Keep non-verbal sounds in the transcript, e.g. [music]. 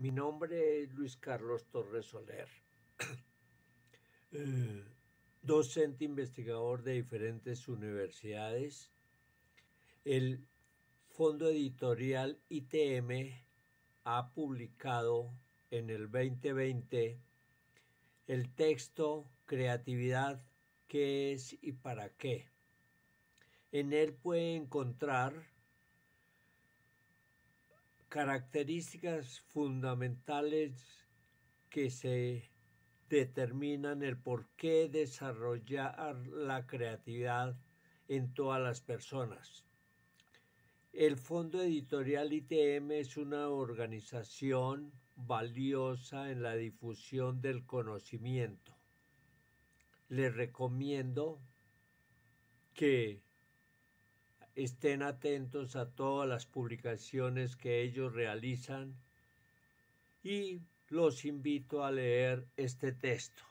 Mi nombre es Luis Carlos Torres Soler, [clears throat] eh, docente investigador de diferentes universidades. El fondo editorial ITM ha publicado en el 2020 el texto Creatividad, qué es y para qué. En él puede encontrar características fundamentales que se determinan el por qué desarrollar la creatividad en todas las personas. El Fondo Editorial ITM es una organización valiosa en la difusión del conocimiento. Les recomiendo que estén atentos a todas las publicaciones que ellos realizan y los invito a leer este texto.